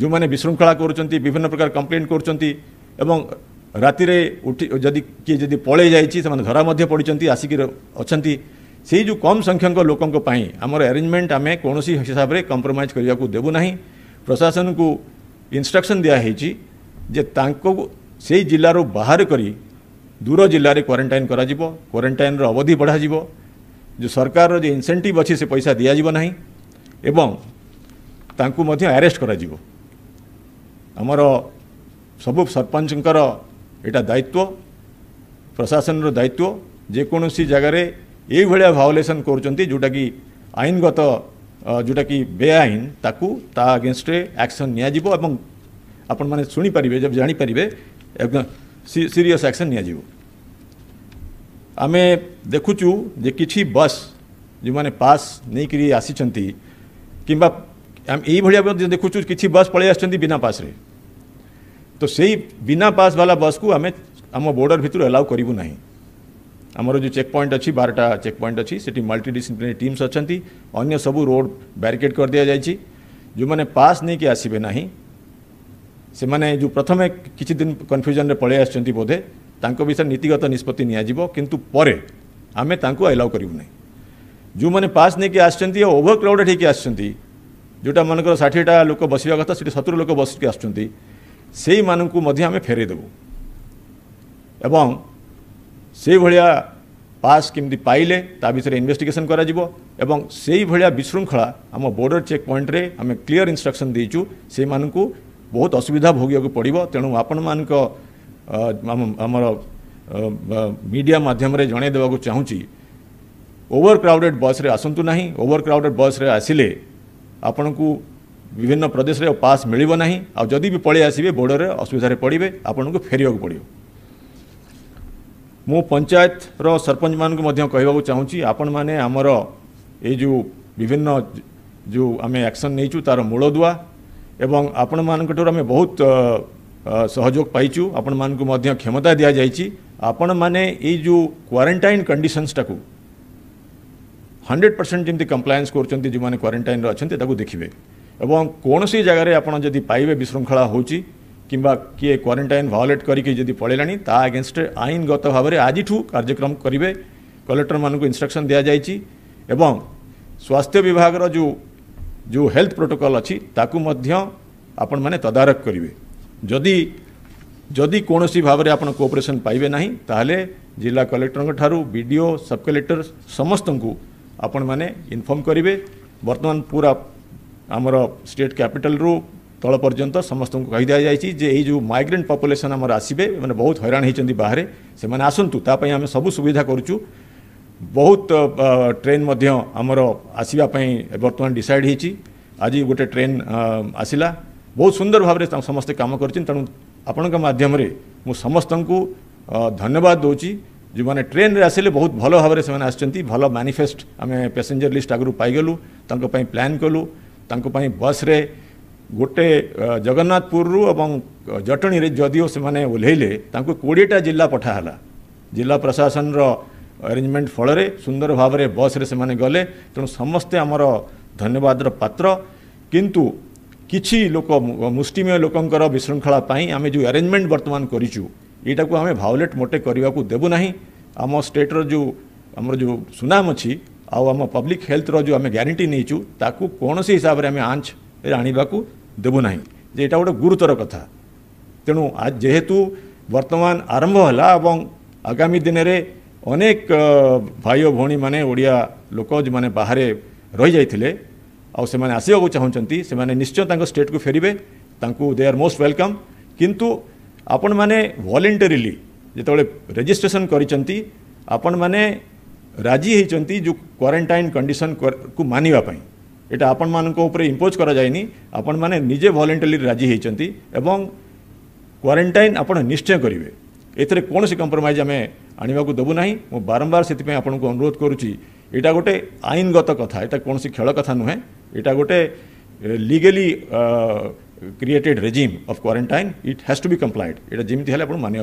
ଯେଉଁମାନେ ବିଶୃଙ୍ଖଳା କରୁଛନ୍ତି ବିଭିନ୍ନ ପ୍ରକାର କମ୍ପ୍ଲେନ୍ କରୁଛନ୍ତି ଏବଂ ରାତିରେ ଉଠି ଯଦି କିଏ ଯଦି ପଳେଇ ଯାଇଛି ସେମାନେ ଧରା ମଧ୍ୟ ପଡ଼ିଛନ୍ତି ଆସିକି ଅଛନ୍ତି ସେଇ ଯେଉଁ କମ୍ ସଂଖ୍ୟକ ଲୋକଙ୍କ ପାଇଁ ଆମର ଆରେଞ୍ଜମେଣ୍ଟ ଆମେ କୌଣସି ହିସାବରେ କମ୍ପ୍ରମାଇଜ୍ କରିବାକୁ ଦେବୁ ନାହିଁ ପ୍ରଶାସନକୁ ଇନଷ୍ଟ୍ରକ୍ସନ୍ ଦିଆହେଇଛି ଯେ ତାଙ୍କୁ ସେଇ ଜିଲ୍ଲାରୁ ବାହାର କରି ଦୂର ଜିଲ୍ଲାରେ କ୍ୱାରେଣ୍ଟାଇନ୍ କରାଯିବ କ୍ୱାରେଣ୍ଟାଇନ୍ର ଅବଧି ବଢ଼ାଯିବ ଯେଉଁ ସରକାରର ଯେଉଁ ଇନ୍ସେଣ୍ଟିଭ୍ ଅଛି ସେ ପଇସା ଦିଆଯିବ ନାହିଁ ଏବଂ ତାଙ୍କୁ ମଧ୍ୟ ଆରେଷ୍ଟ କରାଯିବ ଆମର ସବୁ ସରପଞ୍ଚଙ୍କର ଏଇଟା ଦାୟିତ୍ୱ ପ୍ରଶାସନର ଦାୟିତ୍ୱ ଯେକୌଣସି ଜାଗାରେ ଏଇଭଳିଆ ଭାଓଲେସନ୍ କରୁଛନ୍ତି ଯେଉଁଟାକି ଆଇନଗତ ଯେଉଁଟାକି ବେଆଇନ ତାକୁ ତା ଆଗେନଷ୍ଟରେ ଆକ୍ସନ୍ ନିଆଯିବ ଏବଂ ଆପଣମାନେ ଶୁଣିପାରିବେ ଜାଣିପାରିବେ ସିରିୟସ୍ ଆକ୍ସନ୍ ନିଆଯିବ ଆମେ ଦେଖୁଛୁ ଯେ କିଛି ବସ୍ ଯେଉଁମାନେ ପାସ୍ ନେଇକରି ଆସିଛନ୍ତି କିମ୍ବା ଏଇଭଳିଆ ମଧ୍ୟ ଦେଖୁଛୁ କିଛି ବସ୍ ପଳାଇ ଆସିଛନ୍ତି ବିନା ପାସ୍ରେ तो ସେଇ ବିନା ପାସ୍ ବାଲା ବସ୍କୁ ଆମେ ଆମ ବର୍ଡ଼ର ଭିତରୁ ଆଲାଉ କରିବୁ ନାହିଁ ଆମର ଯେଉଁ ଚେକ୍ ପଏଣ୍ଟ ଅଛି ବାରଟା ଚେକ୍ ପଏଣ୍ଟ ଅଛି ସେଠି ମଲ୍ଟି ଡିସିପ୍ଲିନାରୀ ଟିମ୍ସ ଅଛନ୍ତି ଅନ୍ୟ ସବୁ ରୋଡ଼ ବ୍ୟାରିକେଡ଼ କରିଦିଆଯାଇଛି ଯେଉଁମାନେ ପାସ୍ ନେଇକି ଆସିବେ ନାହିଁ ସେମାନେ ଯେଉଁ ପ୍ରଥମେ କିଛି ଦିନ କନଫ୍ୟୁଜନରେ ପଳାଇ ଆସିଛନ୍ତି ବୋଧେ ତାଙ୍କ ବିଷୟରେ ନୀତିଗତ ନିଷ୍ପତ୍ତି ନିଆଯିବ କିନ୍ତୁ ପରେ ଆମେ ତାଙ୍କୁ ଆଲାଉ କରିବୁ ନାହିଁ ଯେଉଁମାନେ ପାସ୍ ନେଇକି ଆସିଛନ୍ତି ଆଉ ଓଭର କ୍ରାଉଡ଼େଡ଼ ହେଇକି ଆସିଛନ୍ତି ଯେଉଁଟା ମନେକର ଷାଠିଏଟା ଲୋକ ବସିବା କଥା ସେଠି ସତୁରି ଲୋକ ବସିକି ଆସୁଛନ୍ତି ସେଇମାନଙ୍କୁ ମଧ୍ୟ ଆମେ ଫେରେଇଦେବୁ ଏବଂ ସେଇଭଳିଆ ପାସ୍ କେମିତି ପାଇଲେ ତା ବିଷୟରେ ଇନଭେଷ୍ଟିଗେସନ୍ କରାଯିବ ଏବଂ ସେଇଭଳିଆ ବିଶୃଙ୍ଖଳା ଆମ ବୋର୍ଡର ଚେକ୍ ପଏଣ୍ଟରେ ଆମେ କ୍ଲିଅର ଇନଷ୍ଟ୍ରକ୍ସନ୍ ଦେଇଛୁ ସେଇମାନଙ୍କୁ ବହୁତ ଅସୁବିଧା ଭୋଗିବାକୁ ପଡ଼ିବ ତେଣୁ ଆପଣମାନଙ୍କ ଆମର ମିଡ଼ିଆ ମାଧ୍ୟମରେ ଜଣାଇ ଦେବାକୁ ଚାହୁଁଛି ଓଭର କ୍ରାଉଡେଡ଼ ବସ୍ରେ ଆସନ୍ତୁ ନାହିଁ ଓଭର କ୍ରାଉଡେଡ଼ ବସ୍ରେ ଆସିଲେ ଆପଣଙ୍କୁ ବିଭିନ୍ନ ପ୍ରଦେଶରେ ପାସ୍ ମିଳିବ ନାହିଁ ଆଉ ଯଦି ବି ପଳେଇ ଆସିବେ ବୋର୍ଡ଼ରେ ଅସୁବିଧାରେ ପଡ଼ିବେ ଆପଣଙ୍କୁ ଫେରିବାକୁ ପଡ଼ିବ ମୁଁ ପଞ୍ଚାୟତର ସରପଞ୍ଚମାନଙ୍କୁ ମଧ୍ୟ କହିବାକୁ ଚାହୁଁଛି ଆପଣମାନେ ଆମର ଏଇ ଯେଉଁ ବିଭିନ୍ନ ଯେଉଁ ଆମେ ଆକ୍ସନ୍ ନେଇଛୁ ତା'ର ମୂଳଦୁଆ ଏବଂ ଆପଣମାନଙ୍କଠାରୁ ଆମେ ବହୁତ ସହଯୋଗ ପାଇଛୁ ଆପଣମାନଙ୍କୁ ମଧ୍ୟ କ୍ଷମତା ଦିଆଯାଇଛି ଆପଣମାନେ ଏଇ ଯେଉଁ କ୍ୱାରେଣ୍ଟାଇନ୍ କଣ୍ଡିସନ୍ସଟାକୁ ହଣ୍ଡ୍ରେଡ଼ ପରସେଣ୍ଟ ଯେମିତି କମ୍ପ୍ଲାଏନ୍ସ କରୁଛନ୍ତି ଯେଉଁମାନେ କ୍ୱାରେଣ୍ଟାଇନ୍ରେ ଅଛନ୍ତି ତାକୁ ଦେଖିବେ এবং କୌଣସି ଜାଗାରେ ଆପଣ ଯଦି ପାଇବେ ବିଶୃଙ୍ଖଳା ହେଉଛି କିମ୍ବା କିଏ କ୍ୱାରେଣ୍ଟାଇନ୍ ଭାଓଲେଟ୍ କରିକି ଯଦି ପଳେଇଲାଣି ତା ଆଗେନଷ୍ଟରେ ଆଇନଗତ ଭାବରେ ଆଜିଠୁ କାର୍ଯ୍ୟକ୍ରମ କରିବେ କଲେକ୍ଟରମାନଙ୍କୁ ଇନଷ୍ଟ୍ରକ୍ସନ୍ ଦିଆଯାଇଛି ଏବଂ ସ୍ୱାସ୍ଥ୍ୟ ବିଭାଗର ଯେଉଁ ଯେଉଁ ହେଲ୍ଥ ପ୍ରୋଟୋକଲ୍ ଅଛି ତାକୁ ମଧ୍ୟ ଆପଣମାନେ ତଦାରଖ କରିବେ ଯଦି ଯଦି କୌଣସି ଭାବରେ ଆପଣ କୋଅପରେସନ୍ ପାଇବେ ନାହିଁ ତାହେଲେ ଜିଲ୍ଲା କଲେକ୍ଟରଙ୍କ ଠାରୁ ବି ଡି ଓ ସବ୍ କଲେକ୍ଟର ସମସ୍ତଙ୍କୁ ଆପଣମାନେ ଇନଫର୍ମ କରିବେ ବର୍ତ୍ତମାନ ପୁରା ଆମର ଷ୍ଟେଟ୍ କ୍ୟାପିଟାଲରୁ ତଳ ପର୍ଯ୍ୟନ୍ତ ସମସ୍ତଙ୍କୁ କହିଦିଆଯାଇଛି ଯେ ଏଇ ଯେଉଁ ମାଇଗ୍ରେଣ୍ଟ ପପୁଲେସନ୍ ଆମର ଆସିବେ ମାନେ ବହୁତ ହଇରାଣ ହୋଇଛନ୍ତି ବାହାରେ ସେମାନେ ଆସନ୍ତୁ ତା ପାଇଁ ଆମେ ସବୁ ସୁବିଧା କରୁଛୁ ବହୁତ ଟ୍ରେନ୍ ମଧ୍ୟ ଆମର ଆସିବା ପାଇଁ ବର୍ତ୍ତମାନ ଡିସାଇଡ଼୍ ହୋଇଛି ଆଜି ଗୋଟେ ଟ୍ରେନ୍ ଆସିଲା ବହୁତ ସୁନ୍ଦର ଭାବରେ ସମସ୍ତେ କାମ କରିଛନ୍ତି ତେଣୁ ଆପଣଙ୍କ ମାଧ୍ୟମରେ ମୁଁ ସମସ୍ତଙ୍କୁ ଧନ୍ୟବାଦ ଦେଉଛି ଯେଉଁମାନେ ଟ୍ରେନ୍ରେ ଆସିଲେ ବହୁତ ଭଲ ଭାବରେ ସେମାନେ ଆସିଛନ୍ତି ଭଲ ମ୍ୟାନିଫେଷ୍ଟ ଆମେ ପାସେଞ୍ଜର ଲିଷ୍ଟ ଆଗରୁ ପାଇଗଲୁ ତାଙ୍କ ପାଇଁ ପ୍ଲାନ୍ କଲୁ ତାଙ୍କ ପାଇଁ ବସ୍ରେ ଗୋଟେ ଜଗନ୍ନାଥପୁରରୁ ଏବଂ ଜଟଣୀରେ ଯଦିଓ ସେମାନେ ଓହ୍ଲେଇଲେ ତାଙ୍କୁ କୋଡ଼ିଏଟା ଜିଲ୍ଲା ପଠାହେଲା ଜିଲ୍ଲା ପ୍ରଶାସନର ଆରେଞ୍ଜମେଣ୍ଟ ଫଳରେ ସୁନ୍ଦର ଭାବରେ ବସ୍ରେ ସେମାନେ ଗଲେ ତେଣୁ ସମସ୍ତେ ଆମର ଧନ୍ୟବାଦର ପାତ୍ର କିନ୍ତୁ କିଛି ଲୋକ ମୁଷ୍ଟିମେୟ ଲୋକଙ୍କର ବିଶୃଙ୍ଖଳା ପାଇଁ ଆମେ ଯେଉଁ ଆରେଞ୍ଜମେଣ୍ଟ ବର୍ତ୍ତମାନ କରିଛୁ ଏଇଟାକୁ ଆମେ ଭାଓଲେଟ୍ ମୋଟେ କରିବାକୁ ଦେବୁ ନାହିଁ ଆମ ଷ୍ଟେଟ୍ର ଯେଉଁ ଆମର ଯେଉଁ ସୁନାମ ଅଛି ଆଉ ଆମ ପବ୍ଲିକ୍ ହେଲ୍ଥର ଯେଉଁ ଆମେ ଗ୍ୟାରେଣ୍ଟି ନେଇଛୁ ତାକୁ କୌଣସି ହିସାବରେ ଆମେ ଆଞ୍ଚରେ ଆଣିବାକୁ ଦେବୁ ନାହିଁ ଯେ ଏଇଟା ଗୋଟେ ଗୁରୁତର କଥା ତେଣୁ ଯେହେତୁ ବର୍ତ୍ତମାନ ଆରମ୍ଭ ହେଲା ଏବଂ ଆଗାମୀ ଦିନରେ ଅନେକ ଭାଇ ଓ ଭଉଣୀମାନେ ଓଡ଼ିଆ ଲୋକ ଯେଉଁମାନେ ବାହାରେ ରହିଯାଇଥିଲେ ଆଉ ସେମାନେ ଆସିବାକୁ ଚାହୁଁଛନ୍ତି ସେମାନେ ନିଶ୍ଚୟ ତାଙ୍କ ଷ୍ଟେଟ୍କୁ ଫେରିବେ ତାଙ୍କୁ ଦେ ଆର୍ ମୋଷ୍ଟ ୱେଲକମ୍ କିନ୍ତୁ ଆପଣମାନେ ଭଲେଣ୍ଟରିଲି ଯେତେବେଳେ ରେଜିଷ୍ଟ୍ରେସନ୍ କରିଛନ୍ତି ଆପଣମାନେ ରାଜି ହୋଇଛନ୍ତି ଯେଉଁ କ୍ୱାରେଣ୍ଟାଇନ୍ କଣ୍ଡିସନ୍କୁ ମାନିବା ପାଇଁ এটা ଆପଣମାନଙ୍କ ଉପରେ ଇମ୍ପୋଜ୍ କରାଯାଇନି ଆପଣମାନେ ନିଜେ ଭଲେଣ୍ଟଲି ରାଜି ହୋଇଛନ୍ତି ଏବଂ କ୍ୱାରେଣ୍ଟାଇନ୍ ଆପଣ ନିଶ୍ଚୟ କରିବେ ଏଥିରେ କୌଣସି କମ୍ପ୍ରମାଇଜ୍ ଆମେ ଆଣିବାକୁ ଦେବୁ ନାହିଁ ମୁଁ ବାରମ୍ବାର ସେଥିପାଇଁ ଆପଣଙ୍କୁ ଅନୁରୋଧ କରୁଛି ଏଇଟା ଗୋଟେ ଆଇନଗତ କଥା ଏଇଟା କୌଣସି ଖେଳ କଥା ନୁହେଁ ଏଇଟା ଗୋଟେ legally created regime of quarantine it has to be complied ଏଇଟା ଯେମିତି ହେଲେ ଆପଣ ମାନିବାକୁ